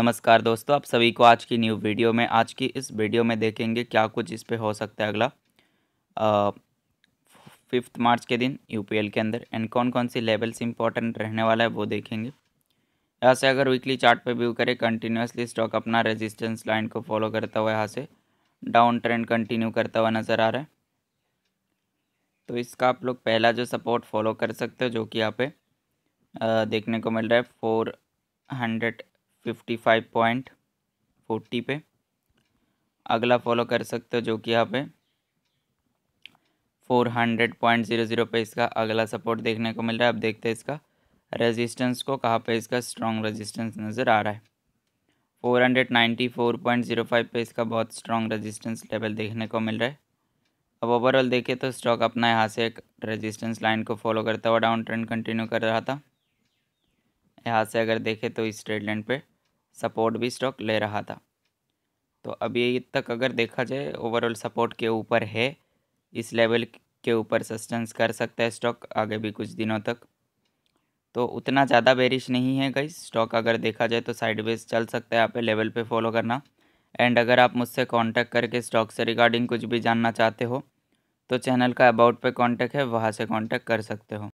नमस्कार दोस्तों आप सभी को आज की न्यू वीडियो में आज की इस वीडियो में देखेंगे क्या कुछ इस पर हो सकता है अगला फिफ्थ मार्च के दिन यूपीएल के अंदर एंड कौन कौन सी लेवल्स इंपॉर्टेंट रहने वाला है वो देखेंगे यहाँ से अगर वीकली चार्ट पे व्यू करें कंटिन्यूसली स्टॉक अपना रेजिस्टेंस लाइन को फॉलो करता हुआ यहाँ से डाउन ट्रेंड कंटिन्यू करता हुआ नज़र आ रहा है तो इसका आप लोग पहला जो सपोर्ट फॉलो कर सकते हो जो कि यहाँ पे देखने को मिल रहा है four hundred fifty five point forty पे अगला फॉलो कर सकते हो जो कि यहाँ पे four hundred point zero zero पे इसका अगला सपोर्ट देखने को मिल रहा है अब देखते हैं इसका रेजिस्टेंस को कहाँ पे इसका स्ट्रॉन्ग रेजिस्टेंस नज़र आ रहा है four hundred ninety four point zero five पे इसका बहुत स्ट्रॉन्ग रेजिस्टेंस लेवल देखने को मिल रहा है अब ओवरऑल देखें तो स्टॉक अपना यहाँ से एक रेजिस्टेंस लाइन को फॉलो करता हुआ डाउन ट्रेंड कंटिन्यू कर रहा था यहाँ से अगर देखें तो इस ट्रेड लाइन पर सपोर्ट भी स्टॉक ले रहा था तो अभी तक अगर देखा जाए ओवरऑल सपोर्ट के ऊपर है इस लेवल के ऊपर सस्टेंस कर सकता है स्टॉक आगे भी कुछ दिनों तक तो उतना ज़्यादा बेरिश नहीं है गई स्टॉक अगर देखा जाए तो साइडवेज चल सकता है आप लेवल पे फॉलो करना एंड अगर आप मुझसे कांटेक्ट करके स्टॉक से रिगार्डिंग कुछ भी जानना चाहते हो तो चैनल का अबाउट पे कांटेक्ट है वहाँ से कांटेक्ट कर सकते हो